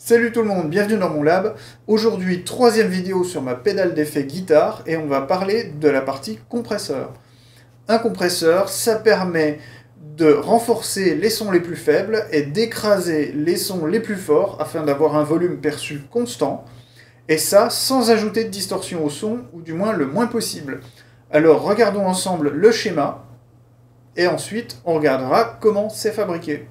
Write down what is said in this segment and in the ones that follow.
Salut tout le monde, bienvenue dans mon lab. Aujourd'hui, troisième vidéo sur ma pédale d'effet guitare et on va parler de la partie compresseur. Un compresseur, ça permet de renforcer les sons les plus faibles et d'écraser les sons les plus forts afin d'avoir un volume perçu constant, et ça sans ajouter de distorsion au son, ou du moins le moins possible. Alors regardons ensemble le schéma, et ensuite on regardera comment c'est fabriqué.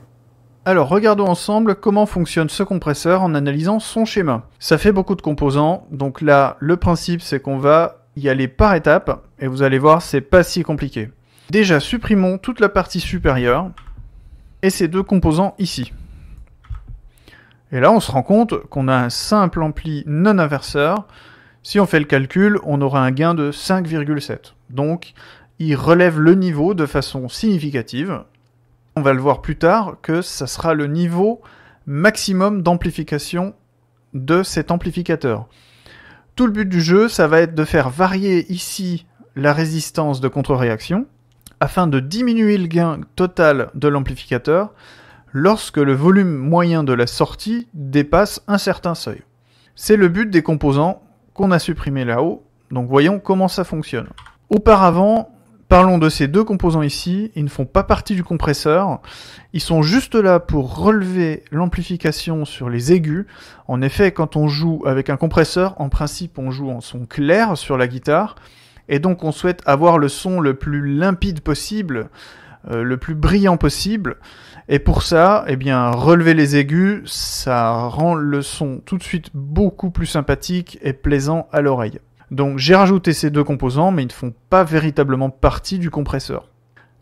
Alors regardons ensemble comment fonctionne ce compresseur en analysant son schéma. Ça fait beaucoup de composants, donc là le principe c'est qu'on va y aller par étapes, et vous allez voir c'est pas si compliqué. Déjà supprimons toute la partie supérieure, et ces deux composants ici. Et là on se rend compte qu'on a un simple ampli non inverseur, si on fait le calcul on aura un gain de 5,7. Donc il relève le niveau de façon significative, on va le voir plus tard, que ça sera le niveau maximum d'amplification de cet amplificateur. Tout le but du jeu, ça va être de faire varier ici la résistance de contre-réaction afin de diminuer le gain total de l'amplificateur lorsque le volume moyen de la sortie dépasse un certain seuil. C'est le but des composants qu'on a supprimés là-haut, donc voyons comment ça fonctionne. Auparavant, Parlons de ces deux composants ici, ils ne font pas partie du compresseur, ils sont juste là pour relever l'amplification sur les aigus. En effet, quand on joue avec un compresseur, en principe on joue en son clair sur la guitare, et donc on souhaite avoir le son le plus limpide possible, euh, le plus brillant possible, et pour ça, eh bien, relever les aigus, ça rend le son tout de suite beaucoup plus sympathique et plaisant à l'oreille. Donc j'ai rajouté ces deux composants, mais ils ne font pas véritablement partie du compresseur.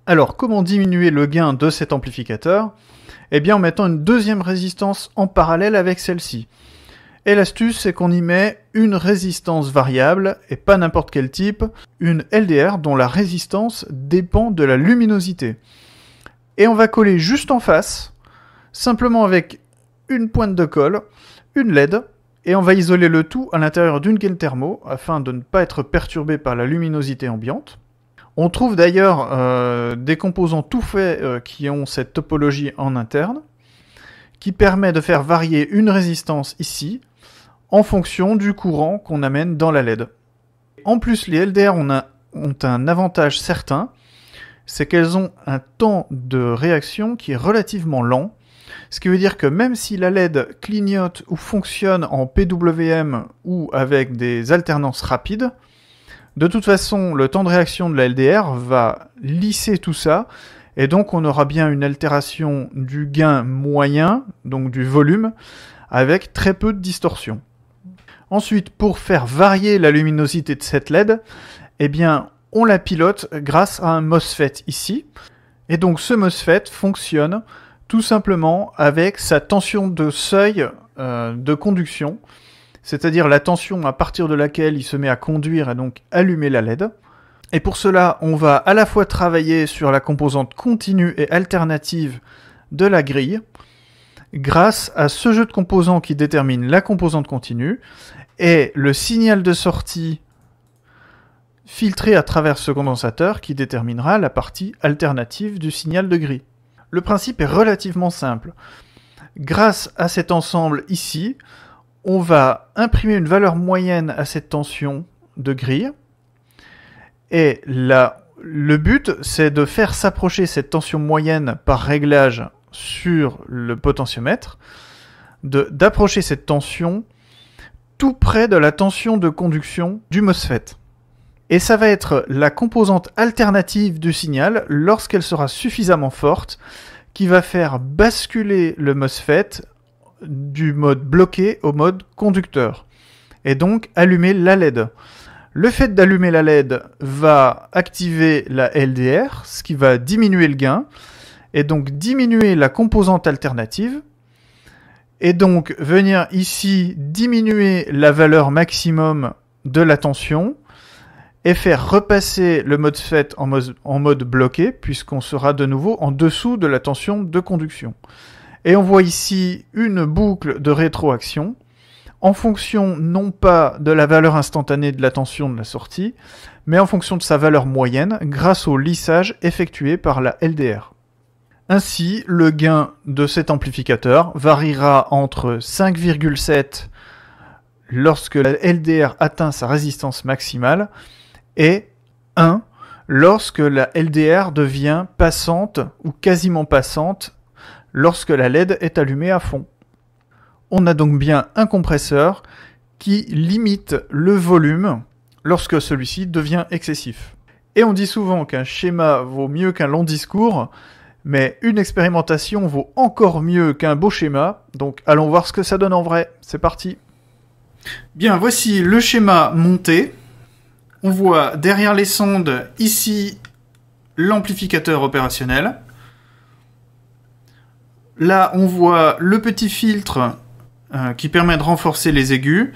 Alors comment diminuer le gain de cet amplificateur Eh bien en mettant une deuxième résistance en parallèle avec celle-ci. Et l'astuce, c'est qu'on y met une résistance variable, et pas n'importe quel type, une LDR dont la résistance dépend de la luminosité. Et on va coller juste en face, simplement avec une pointe de colle, une LED, et on va isoler le tout à l'intérieur d'une gaine thermo afin de ne pas être perturbé par la luminosité ambiante. On trouve d'ailleurs euh, des composants tout faits euh, qui ont cette topologie en interne, qui permet de faire varier une résistance ici en fonction du courant qu'on amène dans la LED. En plus, les LDR ont un avantage certain, c'est qu'elles ont un temps de réaction qui est relativement lent, ce qui veut dire que même si la LED clignote ou fonctionne en PWM ou avec des alternances rapides, de toute façon, le temps de réaction de la LDR va lisser tout ça, et donc on aura bien une altération du gain moyen, donc du volume, avec très peu de distorsion. Ensuite, pour faire varier la luminosité de cette LED, eh bien, on la pilote grâce à un MOSFET ici. Et donc ce MOSFET fonctionne tout simplement avec sa tension de seuil euh, de conduction, c'est-à-dire la tension à partir de laquelle il se met à conduire et donc allumer la LED. Et pour cela, on va à la fois travailler sur la composante continue et alternative de la grille, grâce à ce jeu de composants qui détermine la composante continue, et le signal de sortie filtré à travers ce condensateur qui déterminera la partie alternative du signal de grille. Le principe est relativement simple. Grâce à cet ensemble ici, on va imprimer une valeur moyenne à cette tension de grille. Et là, le but, c'est de faire s'approcher cette tension moyenne par réglage sur le potentiomètre, d'approcher cette tension tout près de la tension de conduction du MOSFET et ça va être la composante alternative du signal lorsqu'elle sera suffisamment forte qui va faire basculer le MOSFET du mode bloqué au mode conducteur et donc allumer la LED. Le fait d'allumer la LED va activer la LDR, ce qui va diminuer le gain et donc diminuer la composante alternative et donc venir ici diminuer la valeur maximum de la tension et faire repasser le mode FET en mode, en mode bloqué, puisqu'on sera de nouveau en dessous de la tension de conduction. Et on voit ici une boucle de rétroaction en fonction non pas de la valeur instantanée de la tension de la sortie, mais en fonction de sa valeur moyenne grâce au lissage effectué par la LDR. Ainsi, le gain de cet amplificateur variera entre 5,7 lorsque la LDR atteint sa résistance maximale et 1 lorsque la LDR devient passante ou quasiment passante lorsque la LED est allumée à fond. On a donc bien un compresseur qui limite le volume lorsque celui-ci devient excessif. Et on dit souvent qu'un schéma vaut mieux qu'un long discours, mais une expérimentation vaut encore mieux qu'un beau schéma, donc allons voir ce que ça donne en vrai. C'est parti. Bien, voici le schéma monté on voit derrière les sondes, ici, l'amplificateur opérationnel. Là, on voit le petit filtre euh, qui permet de renforcer les aigus,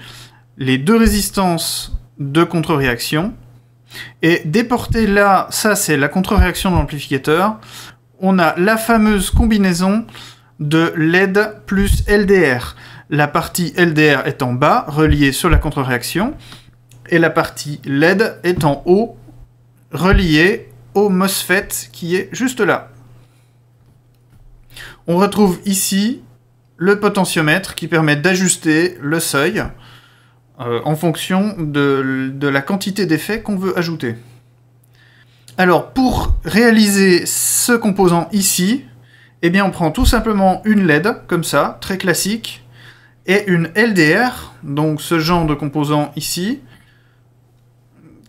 les deux résistances de contre-réaction. Et déporté là, ça c'est la contre-réaction de l'amplificateur, on a la fameuse combinaison de LED plus LDR. La partie LDR est en bas, reliée sur la contre-réaction et la partie LED est en haut, reliée au MOSFET qui est juste là. On retrouve ici le potentiomètre qui permet d'ajuster le seuil euh, en fonction de, la quantité d'effets qu'on veut ajouter. Alors pour réaliser ce composant ici, eh bien on prend tout simplement une LED, comme ça, très classique, et une LDR, donc ce genre de composant ici,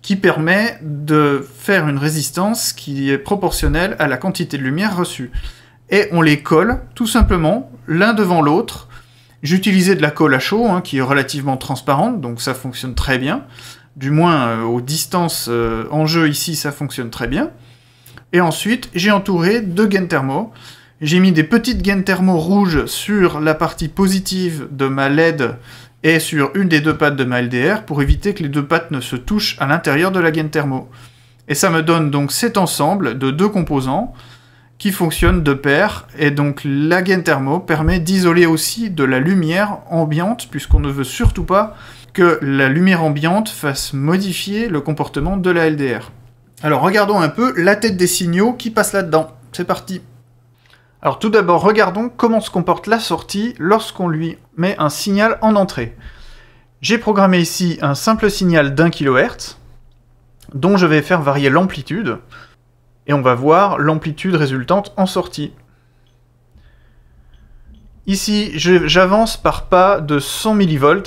qui permet de faire une résistance qui est proportionnelle à la quantité de lumière reçue. Et on les colle tout simplement l'un devant l'autre. J'utilisais de la colle à chaud hein, qui est relativement transparente, donc ça fonctionne très bien. Du moins euh, aux distances euh, en jeu ici, ça fonctionne très bien. Et ensuite, j'ai entouré deux gaines thermo. J'ai mis des petites gaines thermo rouges sur la partie positive de ma LED et sur une des deux pattes de ma LDR pour éviter que les deux pattes ne se touchent à l'intérieur de la gaine thermo. Et ça me donne donc cet ensemble de deux composants qui fonctionnent de pair, et donc la gaine thermo permet d'isoler aussi de la lumière ambiante, puisqu'on ne veut surtout pas que la lumière ambiante fasse modifier le comportement de la LDR. Alors regardons un peu la tête des signaux qui passe là-dedans. C'est parti alors tout d'abord, regardons comment se comporte la sortie lorsqu'on lui met un signal en entrée. J'ai programmé ici un simple signal d'un kHz, dont je vais faire varier l'amplitude, et on va voir l'amplitude résultante en sortie. Ici, j'avance par pas de 100 mV.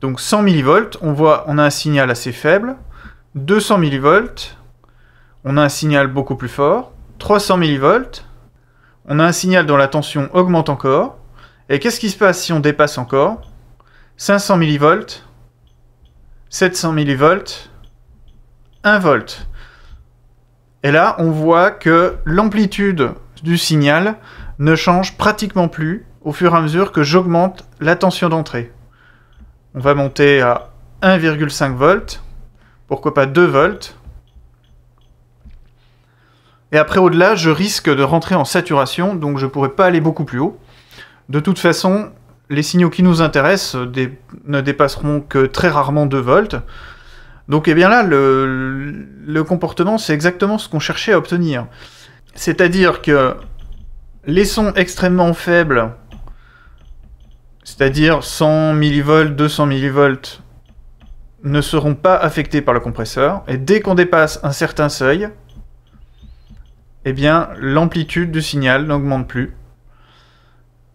Donc 100 mV, on voit on a un signal assez faible. 200 mV, on a un signal beaucoup plus fort. 300 mV, on a un signal dont la tension augmente encore, et qu'est-ce qui se passe si on dépasse encore 500 mV, 700 mV, 1 volt. Et là, on voit que l'amplitude du signal ne change pratiquement plus au fur et à mesure que j'augmente la tension d'entrée. On va monter à 1,5 volts, pourquoi pas 2 volts, et après, au-delà, je risque de rentrer en saturation, donc je ne pourrai pas aller beaucoup plus haut. De toute façon, les signaux qui nous intéressent ne dépasseront que très rarement 2 volts. Donc, eh bien là, le, le comportement, c'est exactement ce qu'on cherchait à obtenir. C'est-à-dire que les sons extrêmement faibles, c'est-à-dire 100 millivolts, 200 millivolts, ne seront pas affectés par le compresseur. Et dès qu'on dépasse un certain seuil, eh bien l'amplitude du signal n'augmente plus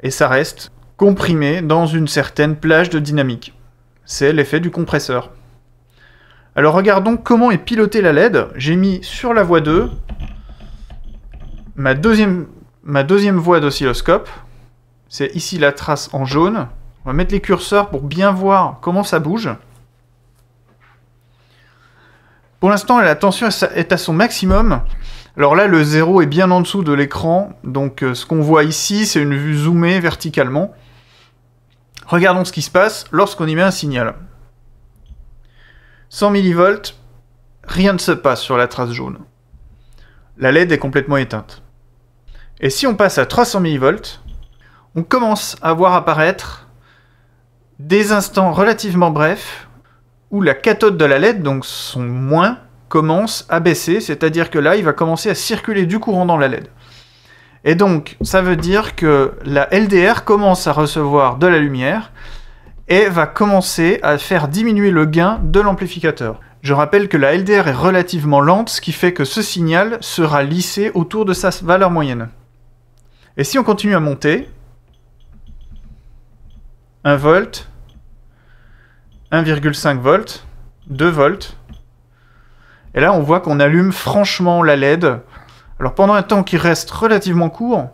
et ça reste comprimé dans une certaine plage de dynamique. C'est l'effet du compresseur. Alors regardons comment est pilotée la LED. J'ai mis sur la voie 2 ma deuxième, ma deuxième voie d'oscilloscope. C'est ici la trace en jaune. On va mettre les curseurs pour bien voir comment ça bouge. Pour l'instant, la tension est à son maximum. Alors là, le zéro est bien en dessous de l'écran, donc euh, ce qu'on voit ici, c'est une vue zoomée verticalement. Regardons ce qui se passe lorsqu'on y met un signal. 100 millivolts, rien ne se passe sur la trace jaune. La LED est complètement éteinte. Et si on passe à 300 millivolts, on commence à voir apparaître des instants relativement brefs où la cathode de la LED, donc son moins, commence à baisser, c'est-à-dire que là, il va commencer à circuler du courant dans la LED. Et donc, ça veut dire que la LDR commence à recevoir de la lumière et va commencer à faire diminuer le gain de l'amplificateur. Je rappelle que la LDR est relativement lente, ce qui fait que ce signal sera lissé autour de sa valeur moyenne. Et si on continue à monter, 1 volt, 1,5 volt, 2 volts, et là, on voit qu'on allume franchement la LED. Alors pendant un temps qui reste relativement court,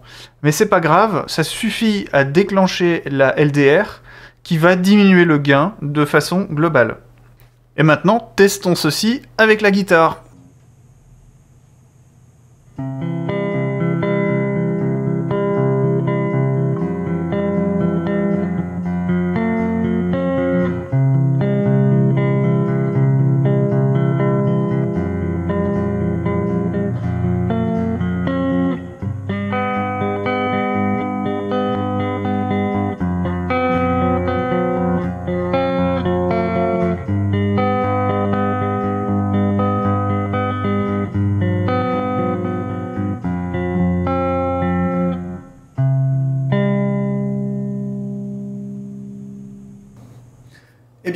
mais c'est pas grave, ça suffit à déclencher la LDR qui va diminuer le gain de façon globale. Et maintenant, testons ceci avec la guitare.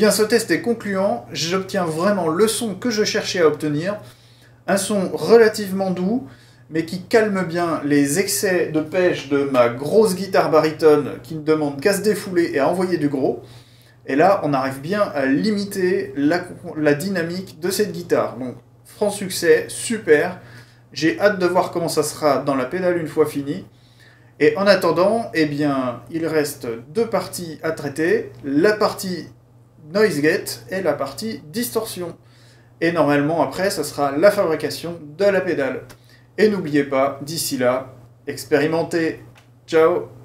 ce test est concluant, j'obtiens vraiment le son que je cherchais à obtenir, un son relativement doux, mais qui calme bien les excès de pêche de ma grosse guitare baritone qui ne demande qu'à se défouler et à envoyer du gros. Et là, on arrive bien à limiter la, la dynamique de cette guitare. Donc, franc succès, super. J'ai hâte de voir comment ça sera dans la pédale une fois fini. Et en attendant, eh bien, il reste deux parties à traiter. La partie noise gate et la partie distorsion. Et normalement, après, ça sera la fabrication de la pédale. Et n'oubliez pas, d'ici là, expérimentez. Ciao